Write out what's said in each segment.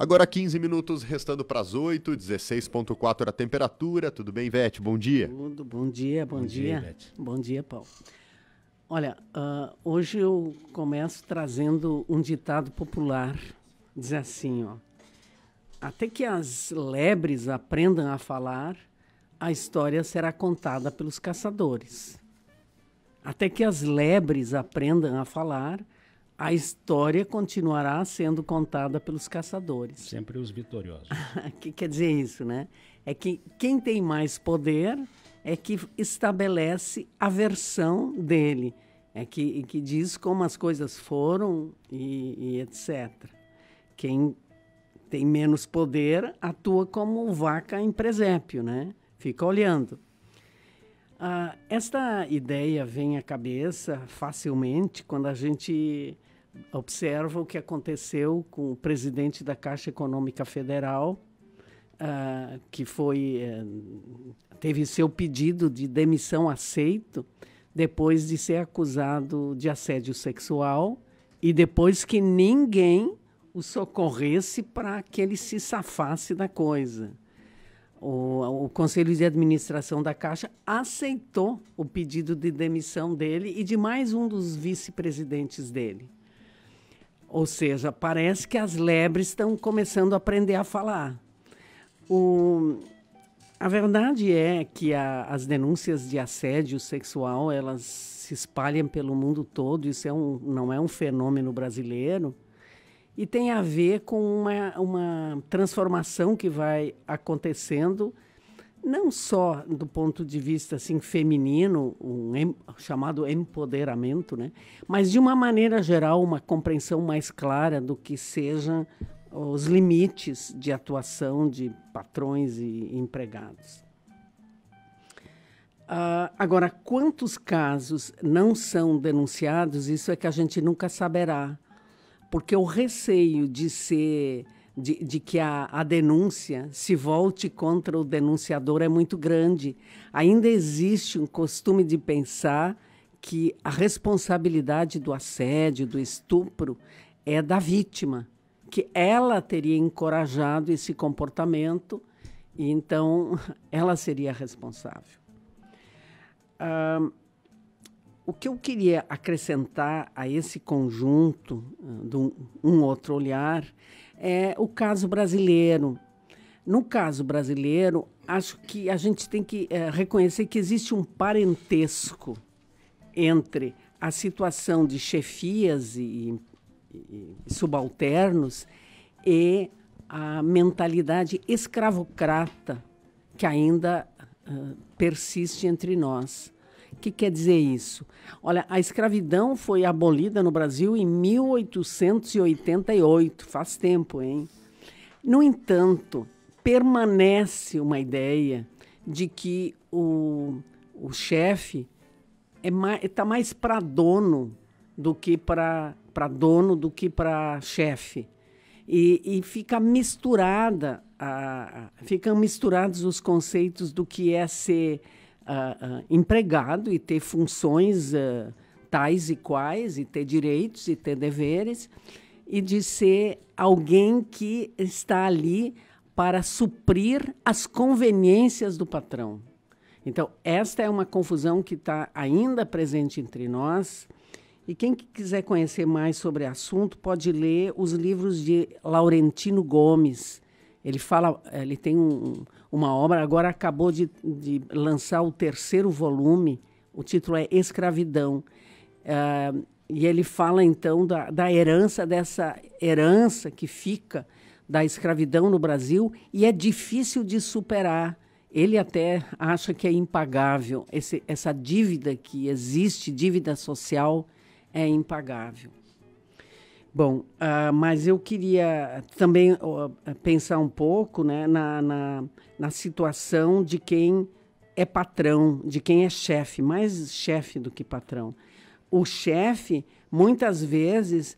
Agora 15 minutos restando para as 8, 16.4 a temperatura. Tudo bem, Vete. Bom dia. Tudo, bom dia, bom, bom dia. dia bom dia, Paulo. Olha, uh, hoje eu começo trazendo um ditado popular. Diz assim, ó. Até que as lebres aprendam a falar, a história será contada pelos caçadores. Até que as lebres aprendam a falar, a história continuará sendo contada pelos caçadores. Sempre os vitoriosos. O que quer dizer isso, né? É que quem tem mais poder é que estabelece a versão dele, é que, que diz como as coisas foram e, e etc. Quem tem menos poder atua como vaca em presépio, né? Fica olhando. Ah, esta ideia vem à cabeça facilmente quando a gente observa o que aconteceu com o presidente da Caixa Econômica Federal, uh, que foi uh, teve seu pedido de demissão aceito depois de ser acusado de assédio sexual e depois que ninguém o socorresse para que ele se safasse da coisa. O, o, Conselho de Administração da Caixa aceitou o pedido de demissão dele e de mais um dos vice-presidentes dele. Ou seja, parece que as lebres estão começando a aprender a falar. O, a verdade é que a, as denúncias de assédio sexual elas se espalham pelo mundo todo. Isso é um, não é um fenômeno brasileiro e tem a ver com uma, uma transformação que vai acontecendo não só do ponto de vista assim feminino, um em, chamado empoderamento, né? Mas de uma maneira geral, uma compreensão mais clara do que sejam os limites de atuação de patrões e empregados. Uh, agora, quantos casos não são denunciados, isso é que a gente nunca saberá, porque o receio de ser de, de que a, a denúncia se volte contra o denunciador é muito grande. Ainda existe um costume de pensar que a responsabilidade do assédio, do estupro, é da vítima, que ela teria encorajado esse comportamento e então ela seria responsável. O que eu queria acrescentar a esse conjunto ah, de um, um outro olhar é o caso brasileiro. No caso brasileiro, acho que a gente tem que é, reconhecer que existe um parentesco entre a situação de chefias e, e, e subalternos e a mentalidade escravocrata que ainda uh, persiste entre nós que quer dizer isso? Olha, a escravidão foi abolida no Brasil em 1888, faz tempo, hein? No entanto, permanece uma ideia de que o, o chefe está é tá mais, mais para dono do que para dono do que para chefe. E, e, fica misturada a, ficam misturados os conceitos do que é ser uh, empregado e ter funções uh, tais e quais, e ter direitos e ter deveres, e de ser alguém que está ali para suprir as conveniências do patrão. Então, esta é uma confusão que está ainda presente entre nós. E quem quiser conhecer mais sobre o assunto pode ler os livros de Laurentino Gomes, ele fala, eh, ele tem um, uma obra, agora acabou de, de, lançar o terceiro volume, o título é Escravidão. Eh, e ele fala então da, da herança, dessa herança que fica da escravidão no Brasil e é difícil de superar. Ele até acha que é impagável, Esse, essa dívida que existe, dívida social, é impagável. Bom, uh, mas eu queria também uh, pensar um pouco né, na, na, na, situação de quem é patrão, de quem é chefe, mais chefe do que patrão. O chefe, muitas vezes,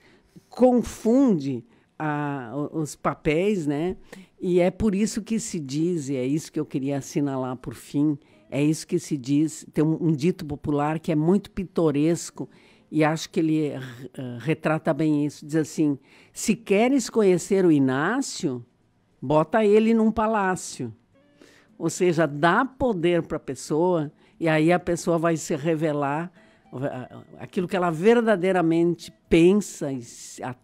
confunde uh, os papéis, né? E é por isso que se diz, e é isso que eu queria assinalar por fim, é isso que se diz, tem um, um dito popular que é muito pitoresco, e acho que ele uh, retrata bem isso, diz assim: se queres conhecer o Inácio, bota ele num palácio. Ou seja, dá poder para a pessoa e aí a pessoa vai se revelar aquilo que ela verdadeiramente pensa, a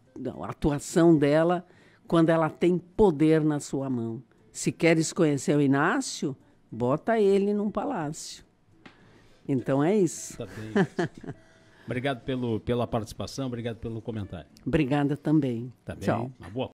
atuação dela, quando ela tem poder na sua mão. Se queres conhecer o Inácio, bota ele num palácio. Então é isso. Tá bem. Obrigado pelo, pela participação, obrigado pelo comentário. Obrigada também. Tá bem? Tchau. Uma boa